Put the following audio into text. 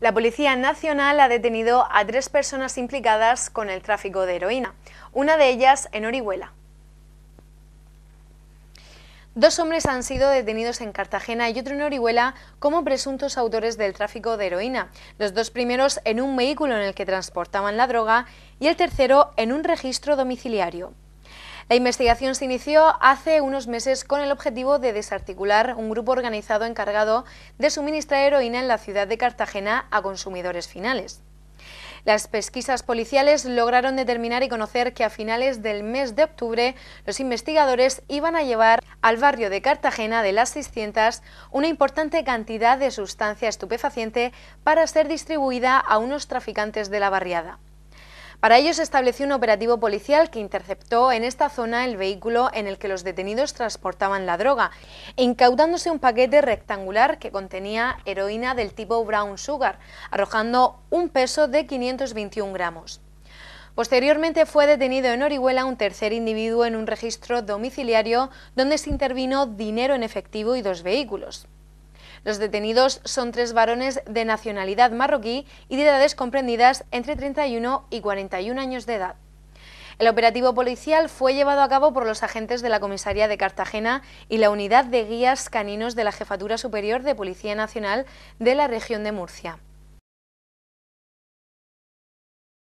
La Policía Nacional ha detenido a tres personas implicadas con el tráfico de heroína, una de ellas en Orihuela. Dos hombres han sido detenidos en Cartagena y otro en Orihuela como presuntos autores del tráfico de heroína, los dos primeros en un vehículo en el que transportaban la droga y el tercero en un registro domiciliario. La investigación se inició hace unos meses con el objetivo de desarticular un grupo organizado encargado de suministrar heroína en la ciudad de Cartagena a consumidores finales. Las pesquisas policiales lograron determinar y conocer que a finales del mes de octubre los investigadores iban a llevar al barrio de Cartagena de las 600 una importante cantidad de sustancia estupefaciente para ser distribuida a unos traficantes de la barriada. Para ello se estableció un operativo policial que interceptó en esta zona el vehículo en el que los detenidos transportaban la droga, incautándose un paquete rectangular que contenía heroína del tipo brown sugar, arrojando un peso de 521 gramos. Posteriormente fue detenido en Orihuela un tercer individuo en un registro domiciliario donde se intervino dinero en efectivo y dos vehículos. Los detenidos son tres varones de nacionalidad marroquí y de edades comprendidas entre 31 y 41 años de edad. El operativo policial fue llevado a cabo por los agentes de la Comisaría de Cartagena y la Unidad de Guías Caninos de la Jefatura Superior de Policía Nacional de la región de Murcia.